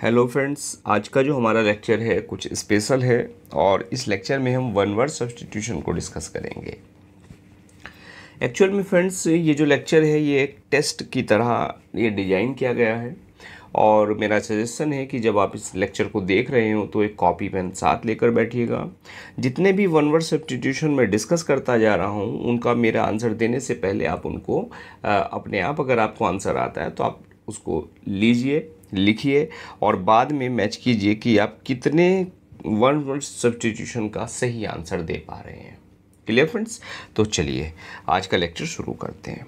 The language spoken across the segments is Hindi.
हेलो फ्रेंड्स आज का जो हमारा लेक्चर है कुछ स्पेशल है और इस लेक्चर में हम वन वर्ड सब्सटीट्यूशन को डिस्कस करेंगे एक्चुअल में फ्रेंड्स ये जो लेक्चर है ये एक टेस्ट की तरह ये डिज़ाइन किया गया है और मेरा सजेशन है कि जब आप इस लेक्चर को देख रहे हो तो एक कॉपी पेन साथ लेकर बैठिएगा जितने भी वन वर्ड सब्सटीट्यूशन में डिस्कस करता जा रहा हूँ उनका मेरा आंसर देने से पहले आप उनको अपने आप अगर आपको आंसर आता है तो आप उसको लीजिए लिखिए और बाद में मैच कीजिए कि आप कितने वन वर्ड सब्सटीट्यूशन का सही आंसर दे पा रहे हैं क्लियर फ्रेंड्स तो चलिए आज का लेक्चर शुरू करते हैं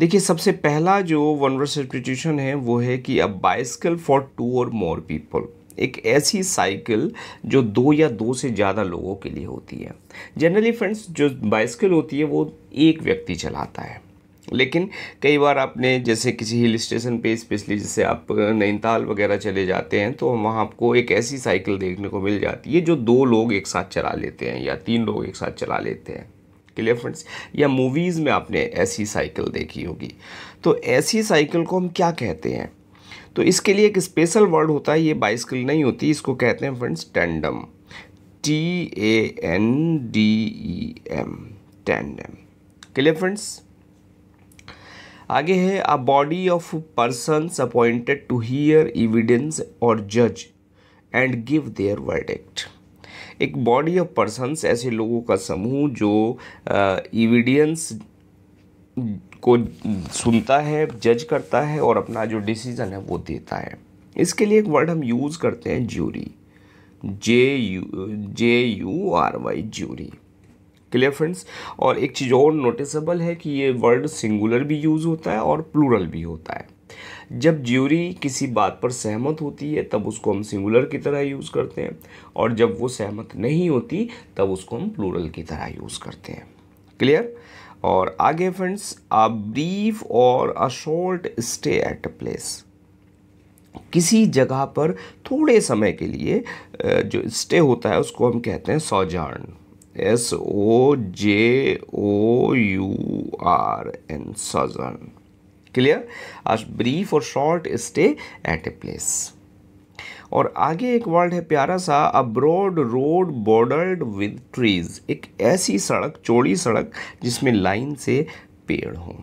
देखिए सबसे पहला जो वन वर्ड सब्सटीट्यूशन है वो है कि अब बाइस्कल फॉर टू और मोर पीपल एक ऐसी साइकिल जो दो या दो से ज़्यादा लोगों के लिए होती है जनरली फ्रेंड्स जो बाइस्किल होती है वो एक व्यक्ति चलाता है लेकिन कई बार आपने जैसे किसी हिल स्टेशन पे स्पेशली जैसे आप नैनीताल वगैरह चले जाते हैं तो वहाँ आपको एक ऐसी साइकिल देखने को मिल जाती है जो दो लोग एक साथ चला लेते हैं या तीन लोग एक साथ चला लेते हैं क्लियर फ्रेंड्स या मूवीज़ में आपने ऐसी साइकिल देखी होगी तो ऐसी साइकिल को हम क्या कहते हैं तो इसके लिए एक स्पेशल वर्ड होता है ये बाइसकिल नहीं होती इसको कहते हैं friends tandem T A N D E M tandem clear friends आगे है a body of person appointed to hear evidence और जज एंड गिव देयर वर्डिक्ट एक बॉडी ऑफ पर्सन ऐसे लोगों का समूह जो uh, को सुनता है जज करता है और अपना जो डिसीज़न है वो देता है इसके लिए एक वर्ड हम यूज़ करते हैं jury J U J U R Y jury clear friends और एक चीज़ और नोटिसेबल है कि ये वर्ड सिंगुलर भी यूज़ होता है और प्लूरल भी होता है जब ज्यूरी किसी बात पर सहमत होती है तब उसको हम सिंगुलर की तरह यूज़ करते हैं और जब वो सहमत नहीं होती तब उसको हम प्लूरल की तरह यूज़ करते हैं क्लियर और आगे फ्रेंड्स अ ब्रीफ और a short stay at a place किसी जगह पर थोड़े समय के लिए जो स्टे होता है उसको हम कहते हैं sojourn S O J O U R N sojourn clear आज ब्रीफ और short stay at a place और आगे एक वर्ड है प्यारा सा broad road bordered with trees एक ऐसी सड़क चौड़ी सड़क जिसमें लाइन से पेड़ हो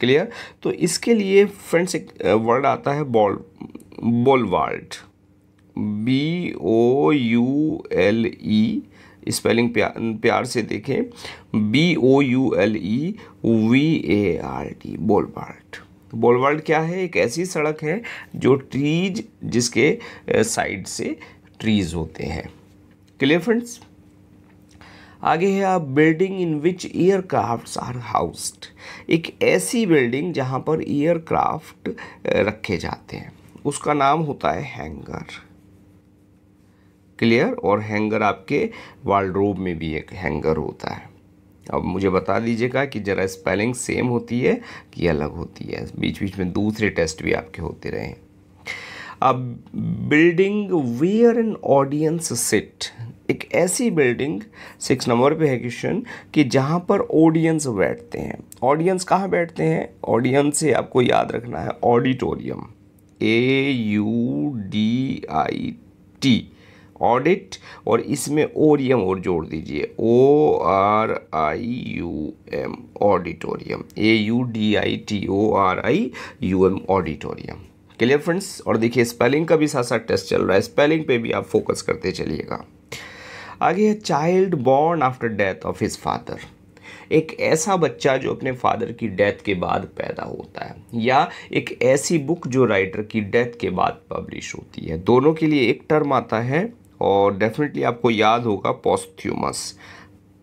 क्लियर तो इसके लिए फ्रेंड्स एक वर्ड आता है ball boulevard B O U L E -E, spelling प्यार प्यार से देखें B O U L E V A R T boulevard boulevard क्या है एक ऐसी सड़क है जो ट्रीज जिसके साइड से ट्रीज होते हैं क्लियर फ्रेंड्स आगे है आप building in which aircraft are housed एक ऐसी बिल्डिंग जहां पर एयरक्राफ्ट रखे जाते हैं उसका नाम होता है हैंगर क्लियर और हैंगर आपके वार्डरोब में भी एक हैंगर होता है अब मुझे बता दीजिएगा कि ज़रा स्पेलिंग सेम होती है कि अलग होती है बीच बीच में दूसरे टेस्ट भी आपके होते रहे अब building where an audience sit एक ऐसी बिल्डिंग सिक्स नंबर पे है क्वेश्चन कि जहाँ पर ऑडियंस बैठते हैं ऑडियंस कहाँ बैठते हैं ऑडियंस से आपको याद रखना है auditorium A U D I T audit और इसमें ओरियम और जोड़ दीजिए O R I U M auditorium A U D I T O R I U M auditorium clear friends और देखिए स्पेलिंग का भी साथ साथ टेस्ट चल रहा है स्पेलिंग पे भी आप फोकस करते चलिएगा आगे है child born after death of his father एक ऐसा बच्चा जो अपने फादर की डेथ के बाद पैदा होता है या एक ऐसी बुक जो राइटर की डेथ के बाद पब्लिश होती है दोनों के लिए एक टर्म आता है और डेफिनेटली आपको याद होगा posthumous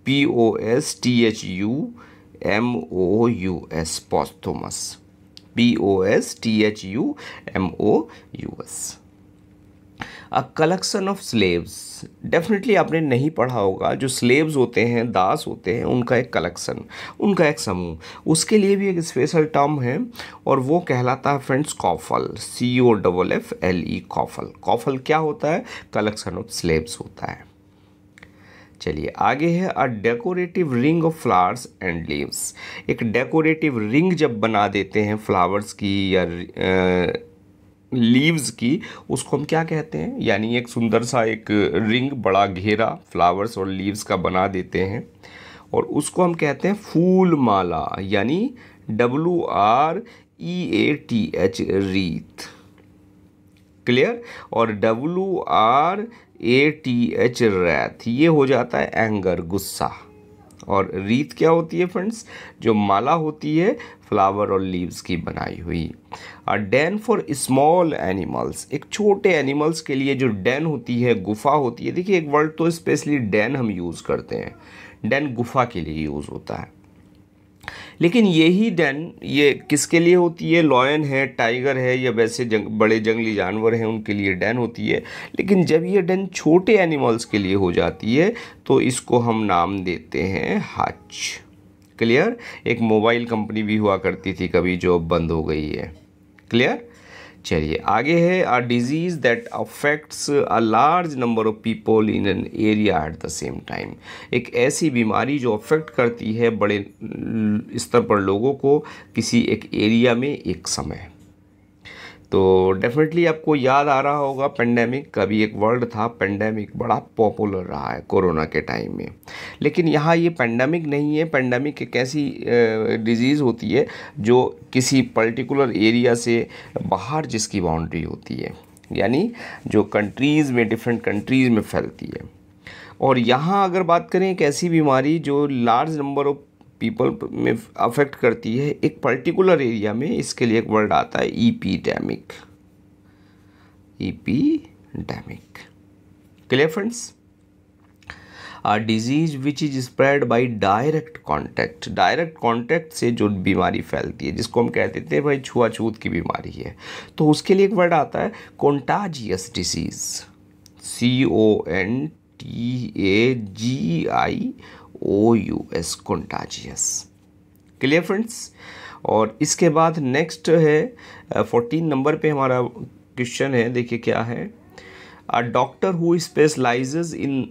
P O S T H U M O U S posthumous P O S T H U M O U S a collection of slaves definitely आपने नहीं पढ़ा होगा जो स्लेव्स होते हैं दास होते हैं उनका एक कलेक्शन उनका एक समूह उसके लिए भी एक स्पेशल टर्म है और वो कहलाता है friends coffle C O double F L E coffle coffle क्या होता है कलेक्शन ऑफ स्लेव्स होता है चलिए आगे है a decorative ring of flowers and leaves एक डेकोरेटिव रिंग जब बना देते हैं फ्लावर्स की या लीव्स की उसको हम क्या कहते हैं यानी एक सुंदर सा एक रिंग बड़ा घेरा फ्लावर्स और लीव्स का बना देते हैं और उसको हम कहते हैं फूल माला यानी W R E A T H wreath clear और W R A T H wrath ये हो जाता है एंगर गुस्सा और रीत क्या होती है फ्रेंड्स जो माला होती है फ्लावर और लीव्स की बनाई हुई a den for small animals एक छोटे एनिमल्स के लिए जो डैन होती है गुफा होती है देखिए एक वर्ड तो स्पेशली डैन हम यूज़ करते हैं डैन गुफा के लिए यूज़ होता है लेकिन यही डैन ये किसके लिए होती है लॉयन है टाइगर है या वैसे जंग, बड़े जंगली जानवर हैं उनके लिए डैन होती है लेकिन जब ये डैन छोटे एनिमल्स के लिए हो जाती है तो इसको हम नाम देते हैं हच क्लियर एक मोबाइल कंपनी भी हुआ करती थी कभी जो अब बंद हो गई है क्लियर चलिए आगे है a disease that affects a large number of people in an area at the same time एक ऐसी बीमारी जो अफेक्ट करती है बड़े स्तर पर लोगों को किसी एक एरिया में एक समय तो डेफिनेटली आपको याद आ रहा होगा पेंडेमिक कभी एक वर्ड था पेंडेमिक बड़ा पॉपुलर रहा है कोरोना के टाइम में लेकिन यहाँ ये पेंडेमिक नहीं है पेंडेमिक एक ऐसी डिजीज़ होती है जो किसी पर्टिकुलर एरिया से बाहर जिसकी बाउंड्री होती है यानी जो कंट्रीज़ में डिफरेंट कंट्रीज़ में फैलती है और यहाँ अगर बात करें एक ऐसी बीमारी जो लार्ज नंबर ऑफ पीपल में अफेक्ट करती है एक पर्टिकुलर एरिया में इसके लिए एक वर्ड आता है epidemic epidemic clear friends a disease which is spread by direct contact direct contact से जो बीमारी फैलती है जिसको हम कह देते हैं भाई छुआछूत की बीमारी है तो उसके लिए एक वर्ड आता है contagious disease C O N T A G I O U S contagious clear friends और इसके बाद नेक्स्ट है फोर्टीन नंबर पे हमारा क्वेश्चन है देखिए क्या है a doctor who specialises in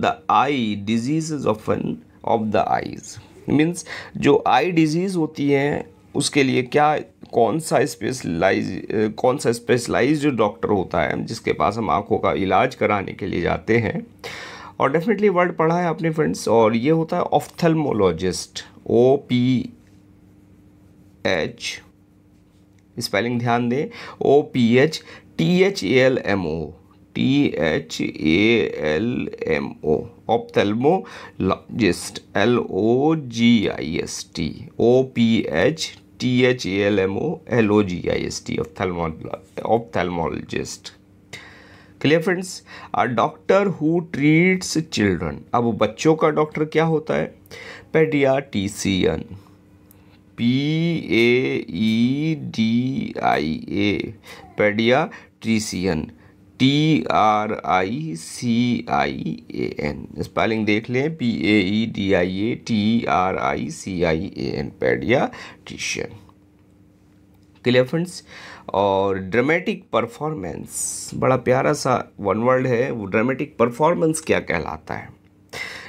the eye disease of an of the eyes means जो आई डिजीज़ होती हैं उसके लिए क्या कौन सा स्पेशलाइज कौन सा स्पेशलाइज्ड डॉक्टर होता है जिसके पास हम आँखों का इलाज कराने के लिए जाते हैं और डेफिनेटली वर्ड पढ़ा है आपने फ्रेंड्स और ये होता है ophthalmologist O P H spelling ध्यान दें O P H T H A L M O T H A L M O ophthalmologist L O G I S T O P H T H A L M O L O G I S T ophthalmologist clear friends a doctor who treats children अब बच्चों का डॉक्टर क्या होता है paediatrician P A E D I A paediatrician T R I C I A N spelling देख लें P A E D I A T R I C I A N paediatrician clear friends और ड्रामेटिक परफॉर्मेंस बड़ा प्यारा सा वन वर्ड है वो ड्रामेटिक परफॉर्मेंस क्या कहलाता है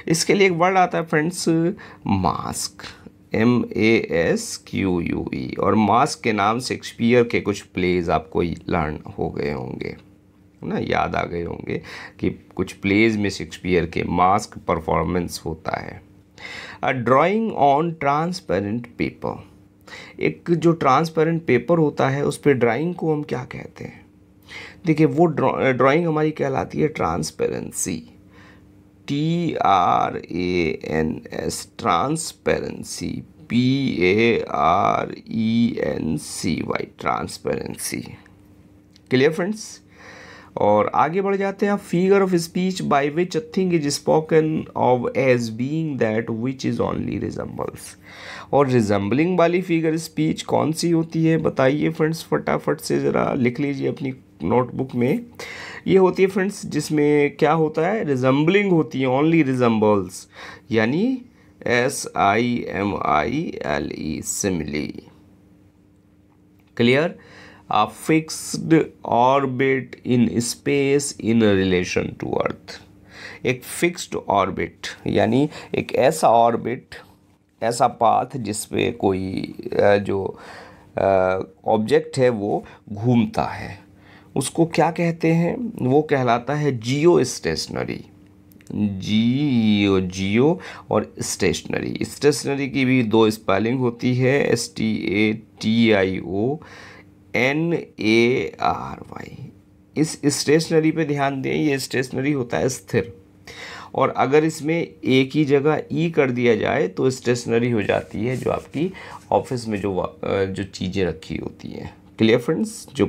इसके लिए एक वर्ड आता है friends masque M A S Q U E और मास्क के नाम शेक्सपियर के कुछ प्लेज आपको लर्न हो गए होंगे ना याद आ गए होंगे कि कुछ प्लेज में शेक्सपियर के मास्क परफॉर्मेंस होता है ड्राइंग ऑन ट्रांसपेरेंट पेपर एक जो ट्रांसपेरेंट पेपर होता है उस पर ड्राइंग को हम क्या कहते हैं देखिए वो ड्राइंग हमारी कहलाती है transparency T R A N S transparency P A R E N C Y transparency clear friends और आगे बढ़ जाते हैं figure of speech by which a thing is spoken of as being that which is only resembles और रिजम्बलिंग वाली फिगर स्पीच कौन सी होती है बताइए फ्रेंड्स फटाफट से ज़रा लिख लीजिए अपनी नोटबुक में ये होती है फ्रेंड्स जिसमें क्या होता है रिजम्बलिंग होती है ओनली रिजम्बल्स यानी S I M I L E simile clear a fixed orbit in space in relation to Earth एक फिक्स्ड ऑर्बिट यानी एक ऐसा ऑर्बिट ऐसा पाथ जिसपे कोई जो ऑब्जेक्ट है वो घूमता है उसको क्या कहते हैं वो कहलाता है जियो स्टेशनरी जियो जियो और स्टेशनरी स्टेशनरी की भी दो स्पेलिंग होती है S T A T I O N A R Y इस स्टेशनरी पे ध्यान दें ये स्टेशनरी होता है स्थिर और अगर इसमें ए की जगह ई e कर दिया जाए तो स्टेशनरी हो जाती है जो आपकी ऑफिस में जो जो चीज़ें रखी होती हैं क्लियर फ्रेंड्स जो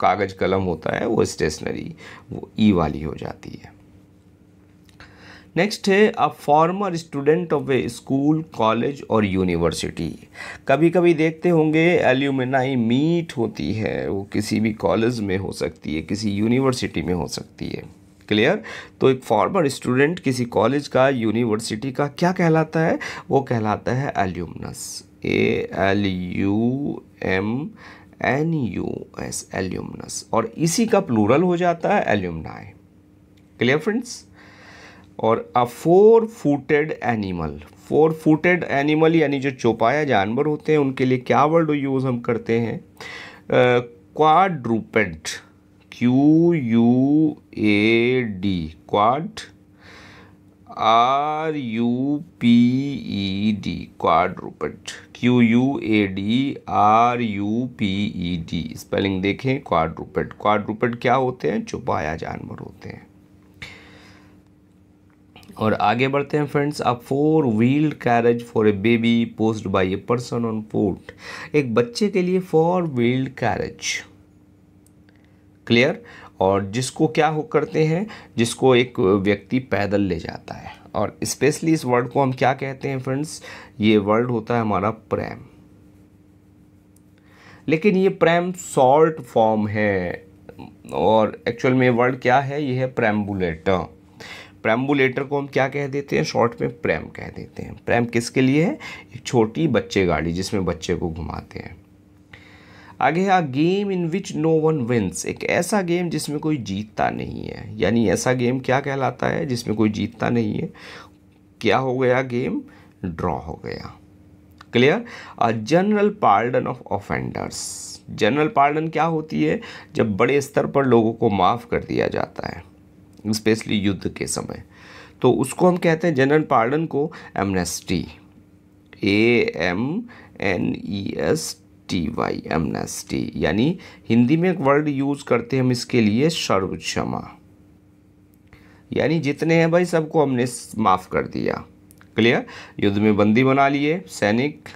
कागज़ कलम होता है वो स्टेशनरी वो ई e वाली हो जाती है नेक्स्ट है a former student of a school college और यूनिवर्सिटी कभी कभी देखते होंगे एल्यूमिनाई मीट होती है वो किसी भी कॉलेज में हो सकती है किसी यूनिवर्सिटी में हो सकती है क्लियर तो एक फॉर्मर स्टूडेंट किसी कॉलेज का यूनिवर्सिटी का क्या कहलाता है वो कहलाता है alumnus A L U M N U S alumnus और इसी का प्लूरल हो जाता है एल्यूमनाई क्लियर फ्रेंड्स और a four footed animal four footed animal यानी जो चौपाया जानवर होते हैं उनके लिए क्या वर्ड यूज़ हम करते हैं quadruped Q U A D quad R U P E D quadruped Q U A D R U P E D spelling देखें क्वाड्रूपेड क्वाड्रूपेड क्या होते हैं चौपाया जानवर होते हैं और आगे बढ़ते हैं friends a four wheeled carriage for a baby pushed by a person on port एक बच्चे के लिए फोर व्हील्ड कैरेज क्लियर और जिसको क्या हो करते हैं जिसको एक व्यक्ति पैदल ले जाता है और स्पेशली इस वर्ड को हम क्या कहते हैं फ्रेंड्स ये वर्ड होता है हमारा प्रेम लेकिन ये प्रेम शॉर्ट फॉर्म है और एक्चुअल में वर्ड क्या है ये है प्रेम्बुलेटर प्रेम्बुलेटर को हम क्या कह देते हैं शॉर्ट में प्रेम कह देते हैं प्रेम किसके लिए है एक छोटी बच्चे गाड़ी जिसमें बच्चे को घुमाते हैं आगे है game in which no one wins एक ऐसा गेम जिसमें कोई जीतता नहीं है यानी ऐसा गेम क्या कहलाता है जिसमें कोई जीतता नहीं है क्या हो गया गेम ड्रॉ हो गया clear a general pardon of offenders general pardon क्या होती है जब बड़े स्तर पर लोगों को माफ़ कर दिया जाता है स्पेशली युद्ध के समय तो उसको हम कहते हैं जनरल पार्डन को amnesty A M N E S T Y amnesty यानी हिंदी में एक वर्ड यूज़ करते हैं हम इसके लिए सर्व क्षमा यानी जितने हैं भाई सबको हमने माफ़ कर दिया क्लियर युद्ध में बंदी बना लिए सैनिक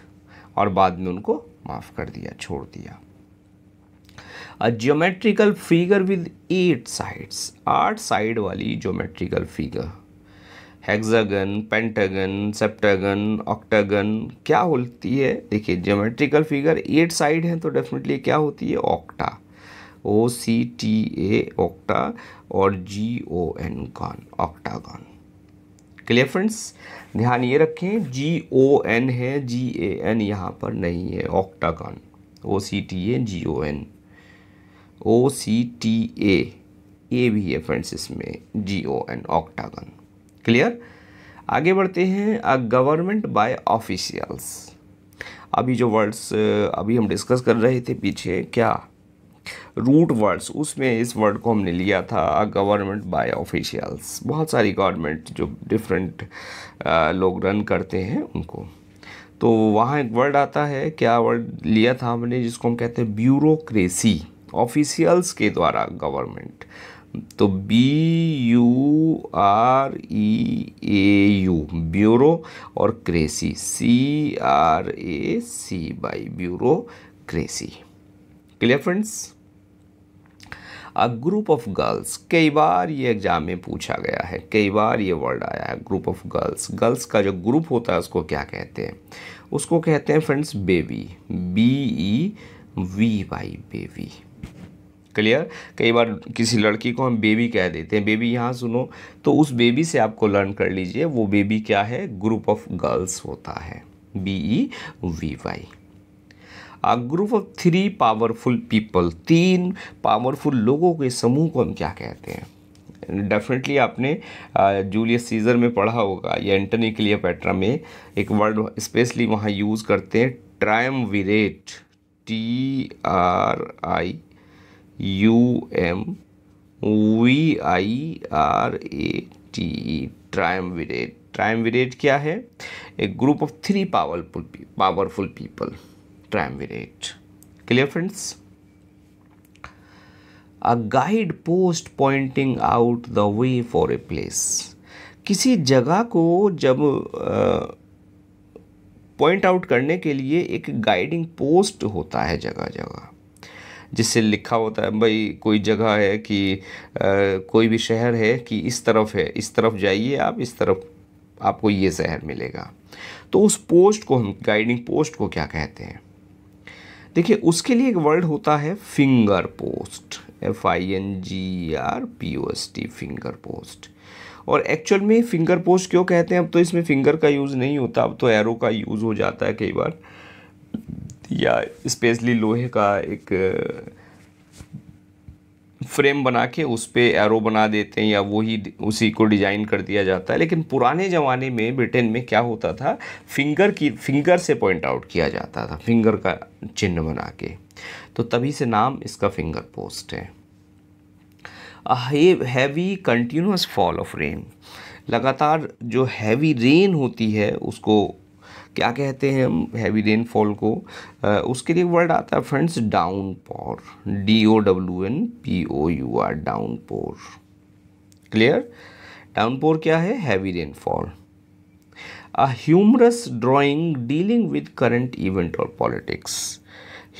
और बाद में उनको माफ़ कर दिया छोड़ दिया a geometrical figure with eight sides आठ साइड वाली geometrical figure hexagon pentagon septagon octagon क्या होती है देखिए ज्योमेट्रिकल फिगर एट साइड है तो डेफिनेटली क्या होती है octa O C T A octa और G O N gon octagon clear friends ध्यान ये रखें जी ओ एन है जी ए एन यहाँ पर नहीं है octagon O C T A G O N O C T A A भी है फ्रेंड्स इसमें G O N octagon clear आगे बढ़ते हैं अ गवर्नमेंट बाय ऑफिशियल्स अभी जो वर्ड्स अभी हम डिस्कस कर रहे थे पीछे क्या रूट वर्ड्स उसमें इस वर्ड को हमने लिया था गवर्नमेंट बाय ऑफिशियल्स बहुत सारी गवर्नमेंट जो डिफरेंट लोग रन करते हैं उनको तो वहाँ एक वर्ड आता है क्या वर्ड लिया था हमने जिसको हम कहते हैं ब्यूरोक्रेसी ऑफिशियल्स के द्वारा गवर्नमेंट तो B U R E A U bureau और cracy C R A C Y bureaucracy clear friends a group of girls कई बार ये एग्जाम में पूछा गया है कई बार ये वर्ड आया है ग्रुप ऑफ गर्ल्स गर्ल्स का जो ग्रुप होता है उसको क्या कहते हैं उसको कहते हैं friends bevy B E V Y bevy clear कई बार किसी लड़की को हम बेबी कह देते हैं बेबी यहाँ सुनो तो उस बेबी से आपको लर्न कर लीजिए वो बेबी क्या है ग्रुप ऑफ गर्ल्स होता है B E V Y a group of three powerful people तीन पावरफुल लोगों के समूह को हम क्या कहते हैं डेफिनेटली आपने जूलियस सीजर में पढ़ा होगा या एंटनी पैट्रा में एक वर्ड स्पेशली वहाँ यूज़ करते हैं triumvirate T R I U M V I R A T E triumvirate triumvirate क्या है a group of three powerful powerful people triumvirate clear friends a guide post pointing out the way for a place किसी जगह को जब पॉइंट आउट करने के लिए एक गाइडिंग पोस्ट होता है जगह जगह जिससे लिखा होता है भाई कोई जगह है कि कोई भी शहर है कि इस तरफ है इस तरफ जाइए आप इस तरफ आपको ये शहर मिलेगा तो उस पोस्ट को हम गाइडिंग पोस्ट को क्या कहते हैं देखिए उसके लिए एक वर्ड होता है finger post F I N G R P O S T finger post और एक्चुअल में फिंगर पोस्ट क्यों कहते हैं अब तो इसमें फिंगर का यूज़ नहीं होता अब तो एरो का यूज़ हो जाता है कई बार या स्पेशली लोहे का एक फ्रेम बना के उस पर एरो बना देते हैं या वही उसी को डिज़ाइन कर दिया जाता है लेकिन पुराने ज़माने में ब्रिटेन में क्या होता था फिंगर की फिंगर से पॉइंट आउट किया जाता था फिंगर का चिन्ह बना के तो तभी से नाम इसका फिंगर पोस्ट है heavy continuous fall of rain लगातार जो हैवी रेन होती है उसको क्या कहते हैं हम हैवी रेनफॉल को आ, उसके लिए वर्ड आता है friends downpour D O W N P O U R downpour clear downpour क्या है heavy rainfall a humorous drawing dealing with current event और पॉलिटिक्स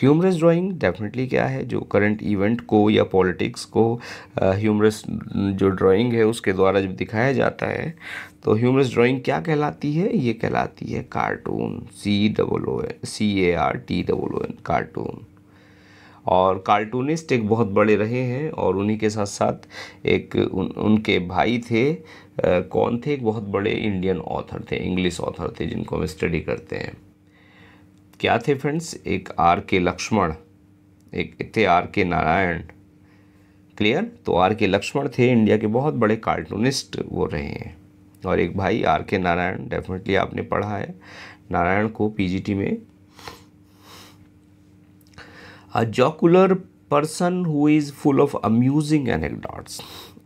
ह्यूमरस ड्राइंग डेफिनेटली क्या है जो करंट इवेंट को या पॉलिटिक्स को ह्यूमरस जो ड्राइंग है उसके द्वारा जब दिखाया जाता है तो ह्यूमरस ड्राइंग क्या कहलाती है ये कहलाती है cartoon C double O N C A R T double O N cartoon और कार्टूनिस्ट एक बहुत बड़े रहे हैं और उन्हीं के साथ साथ एक उन, उनके भाई थे आ, कौन थे एक बहुत बड़े इंडियन ऑथर थे इंग्लिश ऑथर थे जिनको हम स्टडी करते हैं क्या थे फ्रेंड्स एक आर के लक्ष्मण एक थे आर के नारायण क्लियर तो आर के लक्ष्मण थे इंडिया के बहुत बड़े कार्टूनिस्ट वो रहे हैं और एक भाई आर के नारायण डेफिनेटली आपने पढ़ा है नारायण को पीजीटी में a jocular person who is full of amusing anecdotes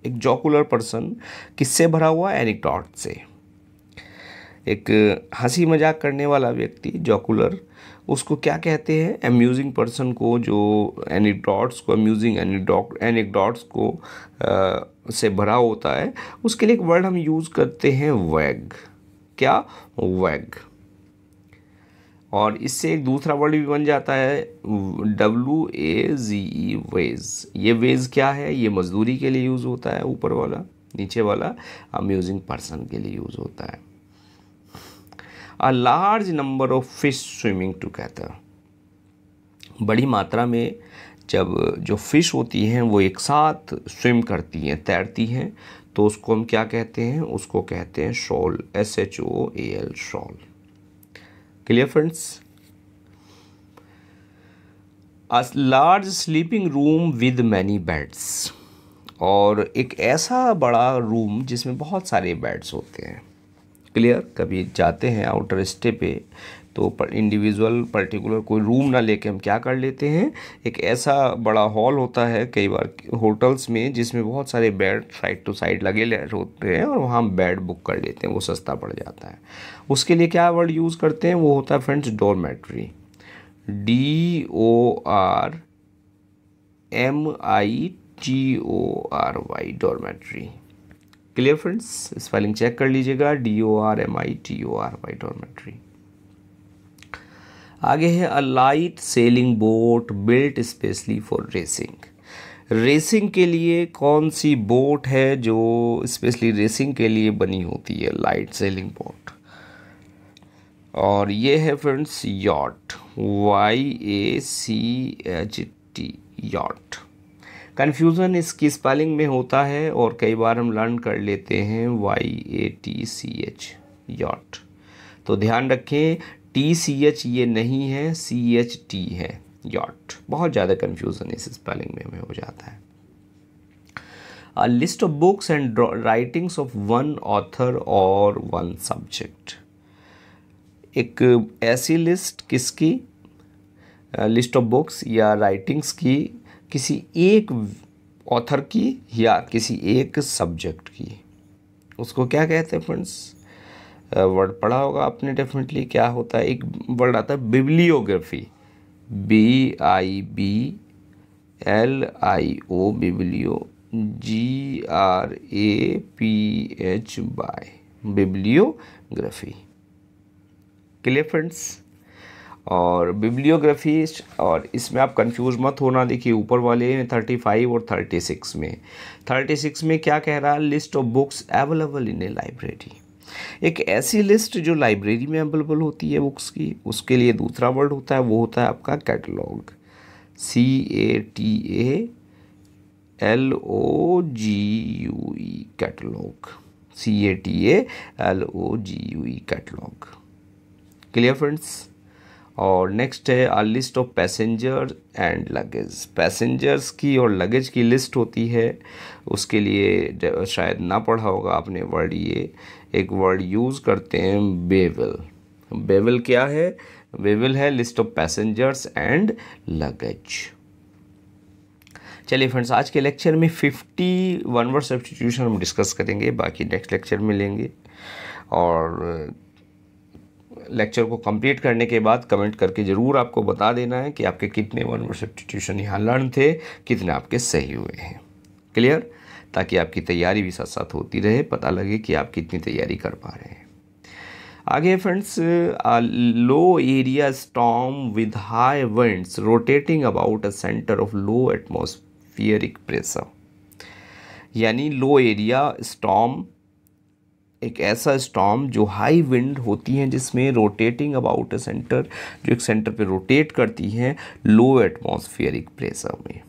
एक जॉकुलर पर्सन किससे भरा हुआ एनेक्डॉट से एक हंसी मजाक करने वाला व्यक्ति जॉकुलर उसको क्या कहते हैं एम्यूजिंग पर्सन को जो डॉट्स को एम्यूजिंग डॉट्स को आ, से भरा होता है उसके लिए एक वर्ड हम यूज़ करते हैं वैग क्या वैग और इससे एक दूसरा वर्ड भी बन जाता है W A G E wage ये वेज क्या है ये मजदूरी के लिए यूज़ होता है ऊपर वाला नीचे वाला अम्यूजिंग पर्सन के लिए यूज़ होता है a large number of fish swimming together बड़ी मात्रा में जब जो फ़िश होती हैं वो एक साथ स्विम करती हैं तैरती हैं तो उसको हम क्या कहते हैं उसको कहते हैं shoal S H O A L shoal clear friends a large sleeping room with many beds और एक ऐसा बड़ा रूम जिसमें बहुत सारे बेड्स होते हैं क्लियर कभी जाते हैं आउटर स्टे पे तो पर इंडिविजुअल पर्टिकुलर कोई रूम ना लेके हम क्या कर लेते हैं एक ऐसा बड़ा हॉल होता है कई बार होटल्स में जिसमें बहुत सारे बेड साइड टू साइड लगे होते हैं और वहाँ हम बेड बुक कर लेते हैं वो सस्ता पड़ जाता है उसके लिए क्या वर्ड यूज़ करते हैं वो होता है friends dormitory D O R M I T O R Y dormitory clear friends spelling check कर लीजिएगा D O R M I T O R Y dormitory आगे है a light sailing boat built specially for racing racing के लिए कौन सी बोट है जो स्पेशली रेसिंग के लिए बनी होती है लाइट सेलिंग बोट और ये है friends yacht Y A C H T yacht confusion इसकी स्पेलिंग में होता है और कई बार हम लर्न कर लेते हैं Y A T C H yacht तो ध्यान रखें टी सी एच ये नहीं है सी एच टी है यॉट बहुत ज़्यादा कन्फ्यूज़न इस स्पेलिंग में हमें हो जाता है a list of books and writings of one author और वन सब्जेक्ट एक ऐसी लिस्ट किसकी लिस्ट ऑफ बुक्स या राइटिंग्स की किसी एक ऑथर की या किसी एक सब्जेक्ट की उसको क्या कहते हैं फ्रेंड्स वर्ड पढ़ा होगा आपने डेफिनेटली क्या होता है एक वर्ड आता है bibliography B I B L I O biblio G R A P H Y bibliography clear friends और बिब्लियोग्राफी और इसमें आप कंफ्यूज मत होना देखिए ऊपर वाले थर्टी फाइव और थर्टी सिक्स में थर्टी सिक्स में क्या कह रहा है list of books available in a library एक ऐसी लिस्ट जो लाइब्रेरी में अवेलेबल होती है बुक्स की उसके लिए दूसरा वर्ड होता है वो होता है आपका catalogue C A T A L O G U E catalogue C A T A L O G U E catalogue clear friends और नेक्स्ट है a list of passenger and luggage passengers की और लगेज की लिस्ट होती है उसके लिए शायद ना पढ़ा होगा आपने वर्ड ये एक वर्ड यूज़ करते हैं बेवल बेवल क्या है बेवल है list of passengers and luggage चलिए फ्रेंड्स आज के लेक्चर में फिफ्टी वन वर्ड सब्सटीट्यूशन हम डिस्कस करेंगे बाकी नेक्स्ट लेक्चर में लेंगे और लेक्चर को कंप्लीट करने के बाद कमेंट करके ज़रूर आपको बता देना है कि आपके कितने वन वर्ड सब्सटीट्यूशन यहाँ लर्न थे कितने आपके सही हुए हैं क्लियर ताकि आपकी तैयारी भी साथ साथ होती रहे पता लगे कि आप कितनी तैयारी कर पा रहे हैं आगे friends low area storm with high winds rotating about a centre of low atmospheric pressure यानी लो एरिया स्टॉम एक ऐसा स्टॉम जो हाई विंड होती है जिसमें रोटेटिंग अबाउट अ सेंटर जो एक सेंटर पे रोटेट करती है लो एटमॉस्फेरिक प्रेशर में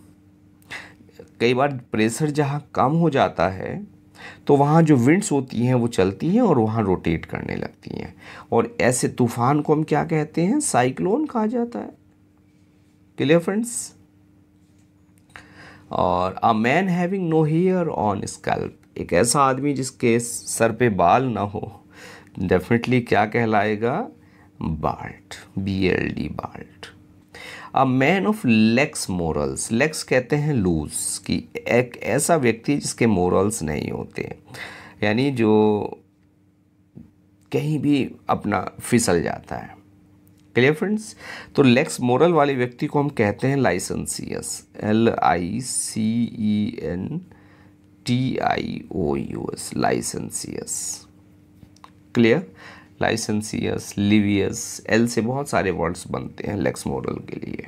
कई बार प्रेशर जहाँ कम हो जाता है तो वहाँ जो विंड्स होती हैं वो चलती हैं और वहाँ रोटेट करने लगती हैं और ऐसे तूफान को हम क्या कहते हैं साइक्लोन कहा जाता है क्लियर फ्रेंड्स और a man having no hair on scalp एक ऐसा आदमी जिसके सर पे बाल ना हो डेफिनेटली क्या कहलाएगा bald B L D bald a man of lax morals lax कहते हैं लूज कि एक ऐसा व्यक्ति जिसके मोरल्स नहीं होते यानी जो कहीं भी अपना फिसल जाता है क्लियर फ्रेंड्स तो लेक्स मोरल वाले व्यक्ति को हम कहते हैं licentious L I C E N T I O U S licentious clear licentious लिवियस एल से बहुत सारे वर्ड्स बनते हैं लेक्स मॉडल के लिए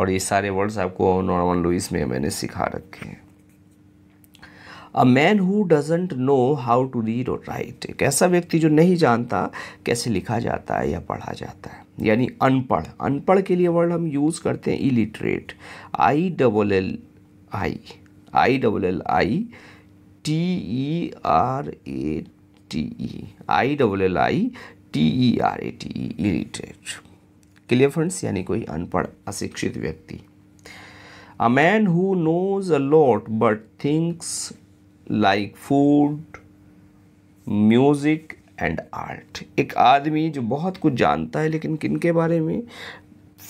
और ये सारे वर्ड्स आपको नॉर्मल लुइस में मैंने सिखा रखे हैं a man who doesn't know how to read और राइट एक ऐसा व्यक्ति जो नहीं जानता कैसे लिखा जाता है या पढ़ा जाता है यानी अनपढ़ अनपढ़ के लिए वर्ड हम यूज़ करते हैं illiterate I double L I I double L I T E R A T E I double L I T E R A T E illiterate clear friends यानी कोई अनपढ़ अशिक्षित व्यक्ति a man who knows a lot but thinks like food music and art एक आदमी जो बहुत कुछ जानता है लेकिन किन के बारे में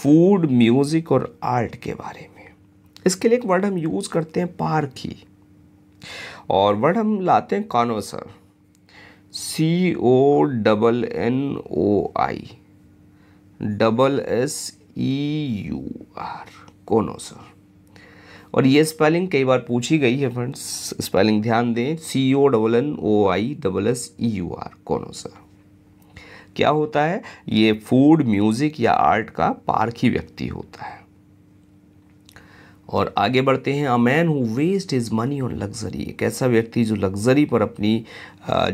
फूड म्यूजिक और आर्ट के बारे में इसके लिए एक वर्ड हम यूज़ करते हैं पारखी और वर्ड हम लाते हैं connoisseur C O double N O I double S E U R connoisseur और ये स्पेलिंग कई बार पूछी गई है फ्रेंड्स स्पेलिंग ध्यान दें C O double N O I double S E U R connoisseur क्या होता है ये फूड म्यूज़िक या आर्ट का पारखी व्यक्ति होता है और आगे बढ़ते हैं a man who waste is money on luxury एक ऐसा व्यक्ति जो लग्जरी पर अपनी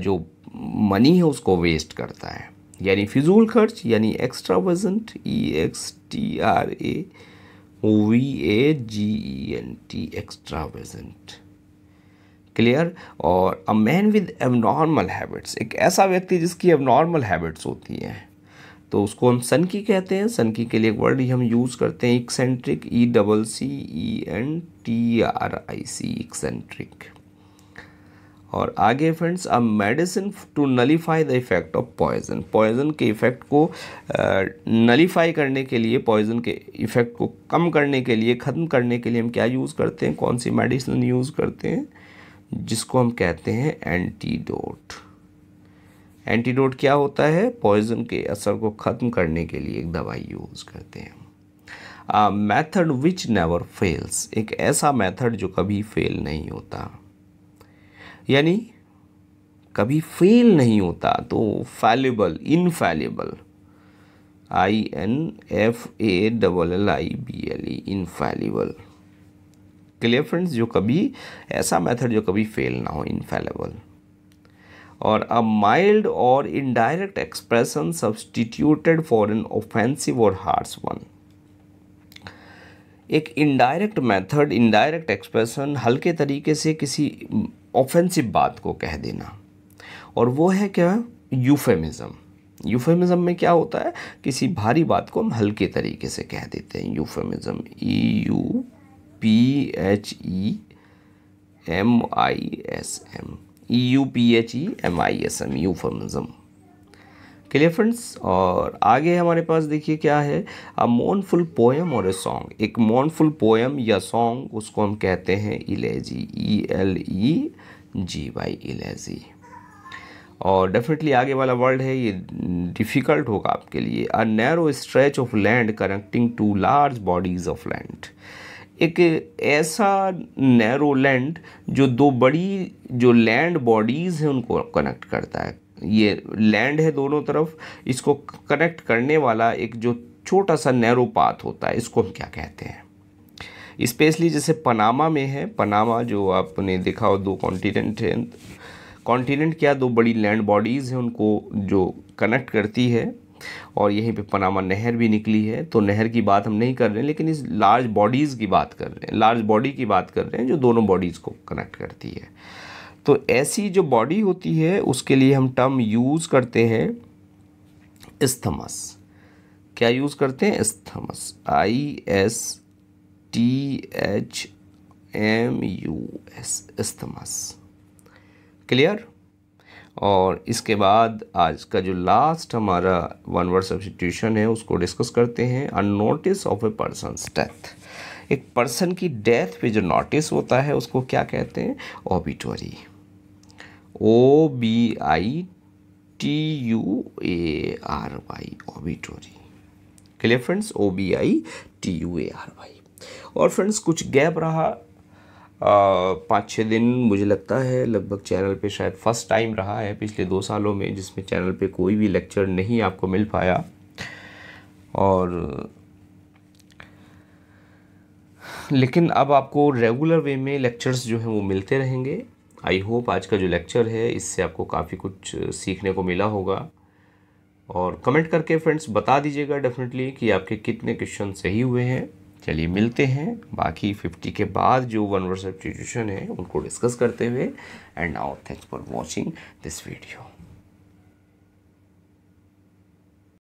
जो मनी है उसको वेस्ट करता है यानी फिजूल खर्च यानी extravagant E X T R A V A G E N T extravagant clear और a man with abnormal habits एक ऐसा व्यक्ति जिसकी एबनॉर्मल हैबिट्स होती हैं तो उसको हम सन की कहते हैं सन की के लिए एक वर्ड हम यूज़ करते हैं eccentric E double C E N T R I C eccentric और आगे friends a medicine to nullify the effect of poison poison के इफेक्ट को नलीफाई करने के लिए पॉइजन के इफेक्ट को कम करने के लिए ख़त्म करने के लिए हम क्या यूज़ करते हैं कौन सी मेडिसिन यूज़ करते हैं जिसको हम कहते हैं एंटीडोट एंटीडोट क्या होता है पॉइजन के असर को ख़त्म करने के लिए एक दवाई यूज़ करते हैं मेथड विच नेवर फेल्स एक ऐसा मेथड जो कभी फेल नहीं होता यानी कभी फेल नहीं होता तो fallible infallible I N F A double L I B L E infallible clear friends जो कभी ऐसा मेथड जो कभी फेल ना हो इनफैलेबल और अ माइल्ड और indirect expression substituted for an offensive और हार्स वन एक इनडायरेक्ट मेथड इनडायरेक्ट एक्सप्रेशन हल्के तरीके से किसी ऑफेंसिव बात को कह देना और वो है क्या यूफेमिज़म यूफेमिज़म में क्या होता है किसी भारी बात को हम हल्के तरीके से कह देते हैं euphemism E U P H E M I S M E U P H E M I S M U euphemism clear friends और आगे हमारे पास देखिए क्या है अ मोनफुल पोएम और ए सॉन्ग एक मोनफुल पोएम या सॉन्ग उसको हम कहते हैं इलेजी ई एल ई जी वाई इलेजी और डेफिनेटली आगे वाला वर्ड है ये डिफ़िकल्ट होगा आपके लिए a narrow stretch of land connecting two large bodies of land एक ऐसा नैरो लैंड जो दो बड़ी जो लैंड बॉडीज़ हैं उनको कनेक्ट करता है ये लैंड है दोनों तरफ इसको कनेक्ट करने वाला एक जो छोटा सा नैरो पाथ होता है इसको हम क्या कहते हैं इस्पेशली जैसे पनामा में है पनामा जो आपने देखा हो दो कॉन्टिनेंट हैं कॉन्टिनेंट क्या दो बड़ी लैंड बॉडीज़ हैं उनको जो कनेक्ट करती है और यहीं पे पनामा नहर भी निकली है तो नहर की बात हम नहीं कर रहे हैं लेकिन इस लार्ज बॉडीज़ की बात कर रहे हैं लार्ज बॉडी की बात कर रहे हैं जो दोनों बॉडीज़ को कनेक्ट करती है तो ऐसी जो बॉडी होती है उसके लिए हम टर्म यूज़ करते हैं इस्थमस क्या यूज़ करते हैं isthmus I S T H M U S isthmus clear और इसके बाद आज का जो लास्ट हमारा वन वर्ड सब्सिट्यूशन है उसको डिस्कस करते हैं a notice of a person's death एक पर्सन की डेथ पे जो नोटिस होता है उसको क्या कहते हैं obituary O B I T U A R Y obituary clear friends O B I T U A R Y और फ्रेंड्स कुछ गैप रहा पाँच छः दिन मुझे लगता है लगभग चैनल पे शायद फर्स्ट टाइम रहा है पिछले दो सालों में जिसमें चैनल पे कोई भी लेक्चर नहीं आपको मिल पाया और लेकिन अब आपको रेगुलर वे में लेक्चर्स जो हैं वो मिलते रहेंगे आई होप आज का जो लेक्चर है इससे आपको काफ़ी कुछ सीखने को मिला होगा और कमेंट करके फ्रेंड्स बता दीजिएगा डेफिनेटली कि आपके कितने क्वेश्चन सही हुए हैं चलिए मिलते हैं बाकी फिफ्टी के बाद जो वन वर्ड सब्सटीट्यूशन है उनको डिस्कस करते हुए and now thanks for watching this video